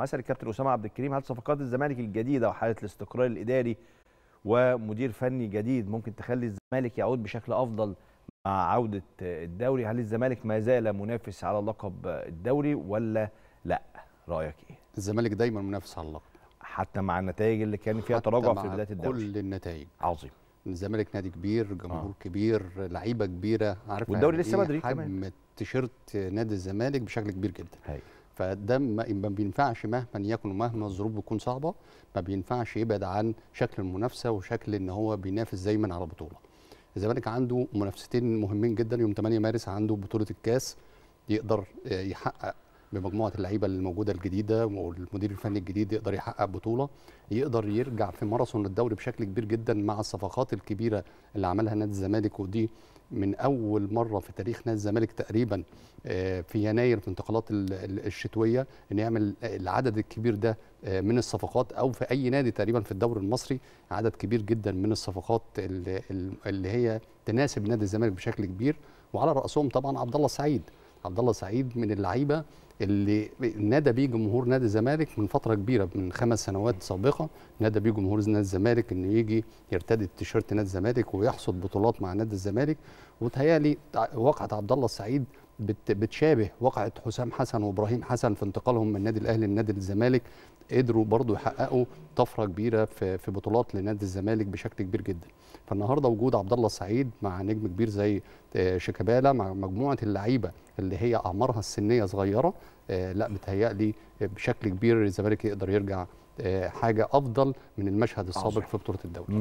أسأل الكابتن أسامة عبد الكريم هل صفقات الزمالك الجديدة وحالة الاستقرار الإداري ومدير فني جديد ممكن تخلي الزمالك يعود بشكل أفضل مع عودة الدوري هل الزمالك ما زال منافس على لقب الدوري ولا لا رأيك إيه؟ الزمالك دايما منافس على اللقب حتى مع النتائج اللي كان فيها تراجع في بداية الدوري كل النتائج عظيم الزمالك نادي كبير جمهور آه. كبير لعيبة كبيرة عارف والدوري يعني لسه بدري إيه كمان تيشيرت نادي الزمالك بشكل كبير جدا هي. فده ما بينفعش مهما يكن ومهما الظروف بتكون صعبه ما بينفعش يبعد عن شكل المنافسه وشكل ان هو بينافس دايما على بطوله. الزمالك عنده منافستين مهمين جدا يوم 8 مارس عنده بطوله الكاس يقدر آه، يحقق بمجموعه اللعيبه الموجوده الجديده والمدير الفني الجديد يقدر يحقق بطوله يقدر يرجع في ماراثون الدوري بشكل كبير جدا مع الصفقات الكبيره اللي عملها نادي الزمالك ودي من اول مره في تاريخ نادي الزمالك تقريبا آه، في يناير في انتقالات الشتويه ان يعمل العدد الكبير ده آه، من الصفقات او في اي نادي تقريبا في الدوري المصري عدد كبير جدا من الصفقات اللي هي تناسب نادي الزمالك بشكل كبير وعلى راسهم طبعا عبد الله السعيد عبد الله سعيد من اللعيبه اللي نادى بيه جمهور نادي الزمالك من فتره كبيره من خمس سنوات سابقه نادى بيه جمهور نادي الزمالك انه يجي يرتدي التيشيرت نادي الزمالك ويحصد بطولات مع نادي الزمالك وتهيالي وقعت عبد الله السعيد بتشابه وقعة حسام حسن وابراهيم حسن في انتقالهم من النادي الاهلي لنادي الزمالك قدروا برضو يحققوا طفره كبيره في في بطولات لنادي الزمالك بشكل كبير جدا فالنهارده وجود عبد الله السعيد مع نجم كبير زي آه، شيكابالا مع مجموعه اللعيبه اللي هي اعمارها السنيه صغيره آه، لا متهيألي بشكل كبير الزمالك يقدر يرجع آه، حاجه افضل من المشهد السابق في بطوله الدوري